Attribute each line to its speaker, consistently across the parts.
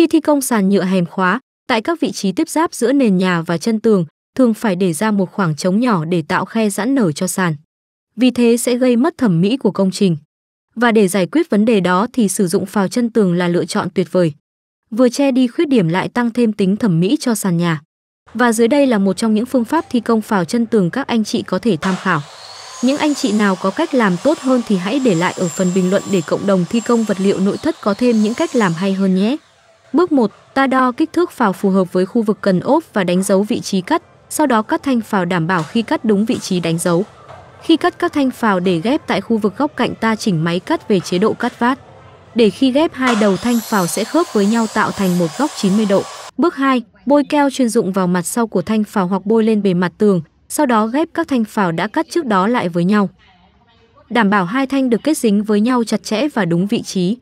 Speaker 1: Khi thi công sàn nhựa hèm khóa, tại các vị trí tiếp giáp giữa nền nhà và chân tường, thường phải để ra một khoảng trống nhỏ để tạo khe giãn nở cho sàn. Vì thế sẽ gây mất thẩm mỹ của công trình. Và để giải quyết vấn đề đó thì sử dụng phào chân tường là lựa chọn tuyệt vời. Vừa che đi khuyết điểm lại tăng thêm tính thẩm mỹ cho sàn nhà. Và dưới đây là một trong những phương pháp thi công phào chân tường các anh chị có thể tham khảo. Những anh chị nào có cách làm tốt hơn thì hãy để lại ở phần bình luận để cộng đồng thi công vật liệu nội thất có thêm những cách làm hay hơn nhé. Bước 1, ta đo kích thước phào phù hợp với khu vực cần ốp và đánh dấu vị trí cắt, sau đó cắt thanh phào đảm bảo khi cắt đúng vị trí đánh dấu. Khi cắt các thanh phào để ghép tại khu vực góc cạnh ta chỉnh máy cắt về chế độ cắt vát. Để khi ghép hai đầu thanh phào sẽ khớp với nhau tạo thành một góc 90 độ. Bước 2, bôi keo chuyên dụng vào mặt sau của thanh phào hoặc bôi lên bề mặt tường, sau đó ghép các thanh phào đã cắt trước đó lại với nhau. Đảm bảo hai thanh được kết dính với nhau chặt chẽ và đúng vị trí.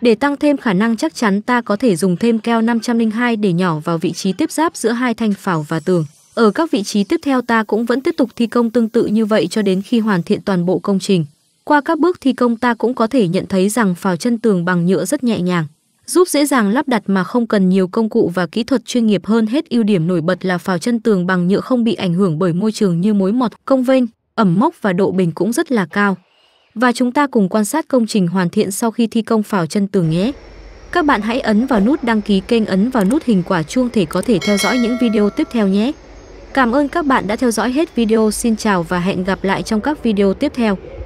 Speaker 1: Để tăng thêm khả năng chắc chắn ta có thể dùng thêm keo 502 để nhỏ vào vị trí tiếp giáp giữa hai thanh phảo và tường. Ở các vị trí tiếp theo ta cũng vẫn tiếp tục thi công tương tự như vậy cho đến khi hoàn thiện toàn bộ công trình. Qua các bước thi công ta cũng có thể nhận thấy rằng phào chân tường bằng nhựa rất nhẹ nhàng, giúp dễ dàng lắp đặt mà không cần nhiều công cụ và kỹ thuật chuyên nghiệp hơn hết ưu điểm nổi bật là phào chân tường bằng nhựa không bị ảnh hưởng bởi môi trường như mối mọt, công vênh, ẩm mốc và độ bền cũng rất là cao và chúng ta cùng quan sát công trình hoàn thiện sau khi thi công phào chân tường nhé. Các bạn hãy ấn vào nút đăng ký kênh ấn vào nút hình quả chuông để có thể theo dõi những video tiếp theo nhé. Cảm ơn các bạn đã theo dõi hết video. Xin chào và hẹn gặp lại trong các video tiếp theo.